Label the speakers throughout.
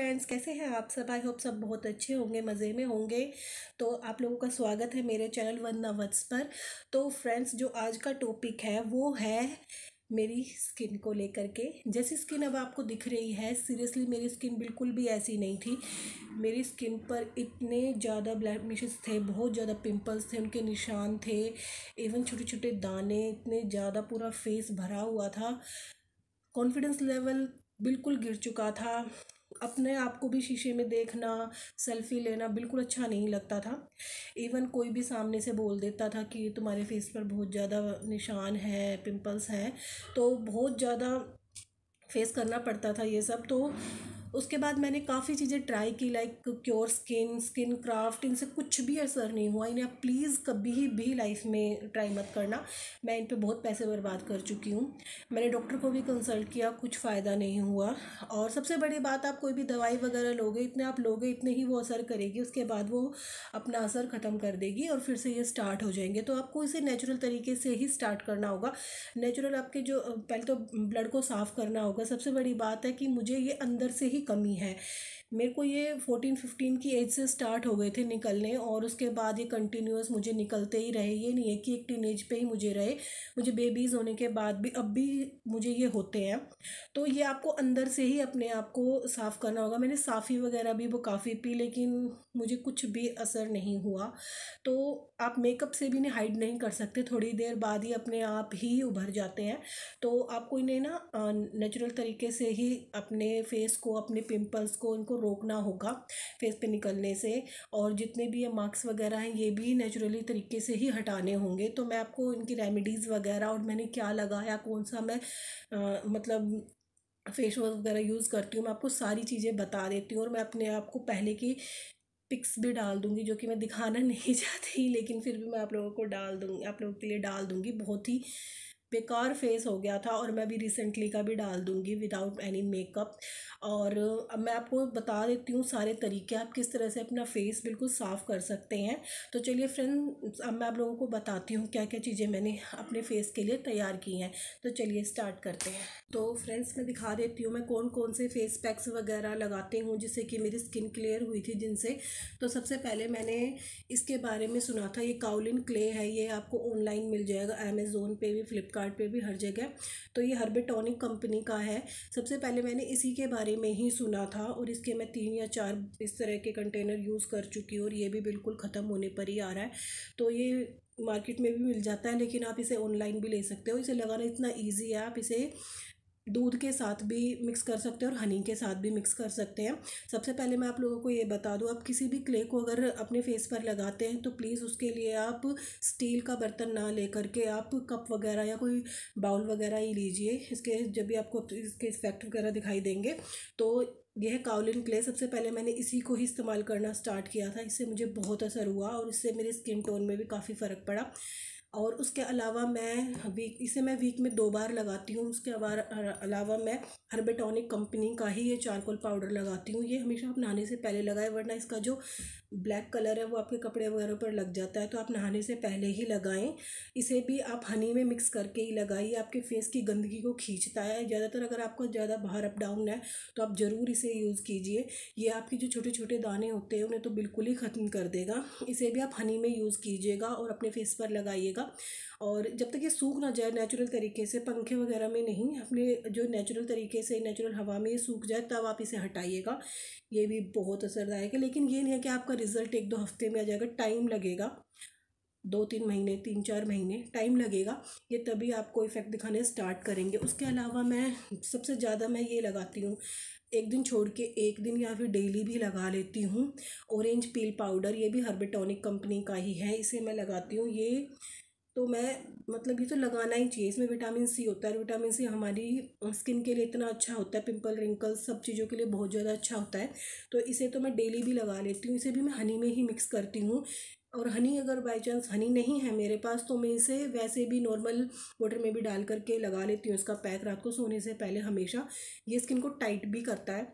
Speaker 1: friends कैसे हैं आप सब आई होप सब बहुत अच्छे होंगे मज़े में होंगे तो आप लोगों का स्वागत है मेरे चैनल वंदना वत्स पर तो फ्रेंड्स जो आज का टॉपिक है वो है मेरी स्किन को लेकर के जैसी स्किन अब आपको दिख रही है सीरियसली मेरी स्किन बिल्कुल भी ऐसी नहीं थी मेरी स्किन पर इतने ज़्यादा ब्लैक थे बहुत ज़्यादा पिंपल्स थे उनके निशान थे इवन छोटे छोटे दाने इतने ज़्यादा पूरा फेस भरा हुआ था कॉन्फिडेंस लेवल बिल्कुल गिर चुका था अपने आप को भी शीशे में देखना सेल्फी लेना बिल्कुल अच्छा नहीं लगता था इवन कोई भी सामने से बोल देता था कि तुम्हारे फेस पर बहुत ज़्यादा निशान है पिंपल्स हैं तो बहुत ज़्यादा फेस करना पड़ता था ये सब तो उसके बाद मैंने काफ़ी चीज़ें ट्राई की like Cureskin Skinkraft इनसे कुछ भी असर नहीं हुआ इन्हें आप प्लीज़ कभी भी लाइफ में ट्राई मत करना मैं इन पर बहुत पैसे बर्बाद कर चुकी हूँ मैंने डॉक्टर को भी कंसल्ट किया कुछ फ़ायदा नहीं हुआ और सबसे बड़ी बात आप कोई भी दवाई वगैरह लोगे इतने आप लोगे इतने ही वो असर करेगी उसके बाद वो अपना असर ख़त्म कर देगी और फिर से ये स्टार्ट हो जाएंगे तो आपको इसे नेचुरल तरीके से ही स्टार्ट करना होगा नेचुरल आपके जो पहले तो ब्लड को साफ़ करना होगा सबसे बड़ी बात है कि मुझे ये अंदर से ही की कमी है मेरे को ये फोर्टीन फिफ्टीन की एज से स्टार्ट हो गए थे निकलने और उसके बाद ये कंटिन्यूस मुझे निकलते ही रहे ये नहीं है कि एक टीन एज पर ही मुझे रहे मुझे बेबीज़ होने के बाद भी अब भी मुझे ये होते हैं तो ये आपको अंदर से ही अपने आप को साफ़ करना होगा मैंने साफ़ी वगैरह भी वो काफ़ी पी लेकिन मुझे कुछ भी असर नहीं हुआ तो आप मेकअप से भी नहीं हाइड नहीं कर सकते थोड़ी देर बाद ही अपने आप ही उभर जाते हैं तो आपको इन्हें ना नेचुरल तरीके से ही अपने फेस को अपने अपने पिंपल्स को उनको रोकना होगा फेस पे निकलने से और जितने भी ये मार्क्स वगैरह हैं ये भी नेचुरली तरीके से ही हटाने होंगे तो मैं आपको इनकी रेमिडीज़ वगैरह और मैंने क्या लगाया कौन सा मैं आ, मतलब फेस वॉश वगैरह यूज़ करती हूँ मैं आपको सारी चीज़ें बता देती हूँ और मैं अपने आप को पहले की पिक्स भी डाल दूंगी जो कि मैं दिखाना नहीं चाहती लेकिन फिर भी मैं आप लोगों को डाल दूँगी आप लोगों के लिए डाल दूँगी बहुत ही बेकार फेस हो गया था और मैं भी रिसेंटली का भी डाल दूँगी विदाउट एनी मेकअप और अब मैं आपको बता देती हूँ सारे तरीके आप किस तरह से अपना फेस बिल्कुल साफ़ कर सकते हैं तो चलिए फ्रेंड अब मैं आप लोगों को बताती हूँ क्या क्या चीज़ें मैंने अपने फेस के लिए तैयार की हैं तो चलिए स्टार्ट करते हैं तो फ्रेंड्स मैं दिखा देती हूँ मैं कौन कौन से फेस पैक्स वगैरह लगाती हूँ जिससे कि मेरी स्किन क्लियर हुई थी जिनसे तो सबसे पहले मैंने इसके बारे में सुना था ये काउलिन क्ले है ये आपको ऑनलाइन मिल जाएगा अमेज़ोन पर भी फ्लिपकार्ट फ्लिपकार्ट भी हर जगह तो ये हर्बेटॉनिक कंपनी का है सबसे पहले मैंने इसी के बारे में ही सुना था और इसके मैं तीन या चार इस तरह के कंटेनर यूज़ कर चुकी हूँ और ये भी बिल्कुल ख़त्म होने पर ही आ रहा है तो ये मार्केट में भी मिल जाता है लेकिन आप इसे ऑनलाइन भी ले सकते हो इसे लगाना इतना ईजी है आप इसे दूध के साथ भी मिक्स कर सकते हैं और हनी के साथ भी मिक्स कर सकते हैं सबसे पहले मैं आप लोगों को ये बता दूँ आप किसी भी क्ले को अगर अपने फेस पर लगाते हैं तो प्लीज़ उसके लिए आप स्टील का बर्तन ना लेकर के आप कप वगैरह या कोई बाउल वगैरह ही लीजिए इसके जब भी आपको इसके इफेक्ट वगैरह दिखाई देंगे तो यह काउलिन क्ले सबसे पहले मैंने इसी को ही इस्तेमाल करना स्टार्ट किया था इससे मुझे बहुत असर हुआ और इससे मेरे स्किन टोन में भी काफ़ी फ़र्क पड़ा और उसके अलावा मैं वीक इसे मैं वीक में दो बार लगाती हूँ उसके अलावा मैं हर्बेटॉनिक कंपनी का ही ये चारकोल पाउडर लगाती हूँ ये हमेशा आप नहाने से पहले लगाएं वरना इसका जो ब्लैक कलर है वो आपके कपड़े वगैरह पर लग जाता है तो आप नहाने से पहले ही लगाएं इसे भी आप हनी में मिक्स करके ही लगाइए आपके फेस की गंदगी को खींचता है ज़्यादातर अगर आपको ज़्यादा बाहर अप डाउन है तो आप ज़रूर इसे यूज़ कीजिए ये आपके जो छोटे छोटे दाने होते हैं उन्हें तो बिल्कुल ही ख़त्म कर देगा इसे भी आप हनी में यूज़ कीजिएगा और अपने फेस पर लगाइएगा का और जब तक ये सूख ना जाए नेचुरल तरीके से पंखे वगैरह में नहीं अपने जो नेचुरल तरीके से नेचुरल हवा में ये सूख जाए तब आप इसे हटाइएगा ये भी बहुत असरदायक है लेकिन ये नहीं है कि आपका रिज़ल्ट एक दो हफ्ते में आ जाएगा टाइम लगेगा दो तीन महीने तीन चार महीने टाइम लगेगा ये तभी आपको इफ़ेक्ट दिखाने स्टार्ट करेंगे उसके अलावा मैं सबसे ज़्यादा मैं ये लगाती हूँ एक दिन छोड़ के एक दिन या फिर डेली भी लगा लेती हूँ ऑरेंज पील पाउडर ये भी हर्बेटॉनिक कंपनी का ही है इसे मैं लगाती हूँ ये तो मैं मतलब ये तो लगाना ही चाहिए इसमें विटामिन सी होता है और विटामिन सी हमारी स्किन के लिए इतना अच्छा होता है पिंपल रिंकल्स सब चीज़ों के लिए बहुत ज़्यादा अच्छा होता है तो इसे तो मैं डेली भी लगा लेती हूँ इसे भी मैं हनी में ही मिक्स करती हूँ और हनी अगर बाई चांस हनी नहीं है मेरे पास तो मैं इसे वैसे भी नॉर्मल वाटर में भी डाल करके लगा लेती हूँ इसका पैक रात को सोने से पहले हमेशा ये स्किन को टाइट भी करता है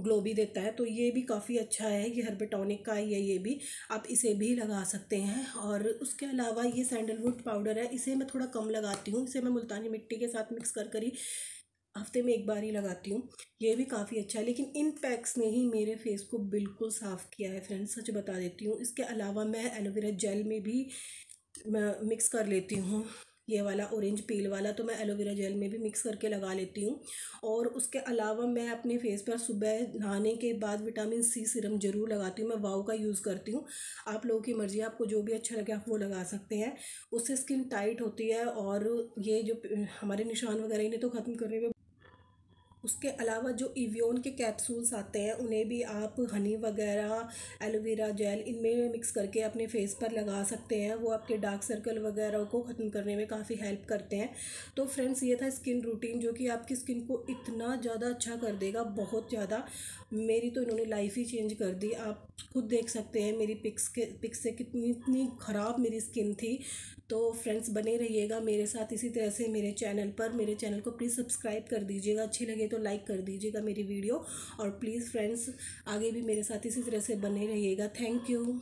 Speaker 1: ग्लो भी देता है तो ये भी काफ़ी अच्छा है ये हर्बेटॉनिक का ही है ये भी आप इसे भी लगा सकते हैं और उसके अलावा ये सैंडलवुड पाउडर है इसे मैं थोड़ा कम लगाती हूँ इसे मैं मुल्तानी मिट्टी के साथ मिक्स कर कर ही हफ्ते में एक बार ही लगाती हूँ ये भी काफ़ी अच्छा है लेकिन इन पैक्स ने ही मेरे फेस को बिल्कुल साफ़ किया है फ्रेंड्स सच बता देती हूँ इसके अलावा मैं एलोवेरा जेल में भी मिक्स कर लेती हूँ ये वाला ऑरेंज पील वाला तो मैं एलोवेरा जेल में भी मिक्स करके लगा लेती हूँ और उसके अलावा मैं अपने फेस पर सुबह नहाने के बाद विटामिन सी सिरम ज़रूर लगाती हूँ मैं वाओ का यूज़ करती हूँ आप लोगों की मर्ज़ी आपको जो भी अच्छा लगे आप वो लगा सकते हैं उससे स्किन टाइट होती है और ये जो हमारे निशान वगैरह इन्हें तो ख़त्म करने में उसके अलावा जो इवियोन के कैप्सूल्स आते हैं उन्हें भी आप हनी वगैरह एलोवेरा जेल इनमें मिक्स करके अपने फेस पर लगा सकते हैं वो आपके डार्क सर्कल वगैरह को ख़त्म करने में काफ़ी हेल्प करते हैं तो फ्रेंड्स ये था स्किन रूटीन जो कि आपकी स्किन को इतना ज़्यादा अच्छा कर देगा बहुत ज़्यादा मेरी तो इन्होंने लाइफ ही चेंज कर दी आप खुद देख सकते हैं मेरी पिक्स के पिक्स से कितनी इतनी ख़राब मेरी स्किन थी तो फ्रेंड्स बने रहिएगा मेरे साथ इसी तरह से मेरे चैनल पर मेरे चैनल को प्लीज़ सब्सक्राइब कर दीजिएगा अच्छी लगे तो लाइक कर दीजिएगा मेरी वीडियो और प्लीज़ फ्रेंड्स आगे भी मेरे साथ इसी तरह से बने रहिएगा थैंक यू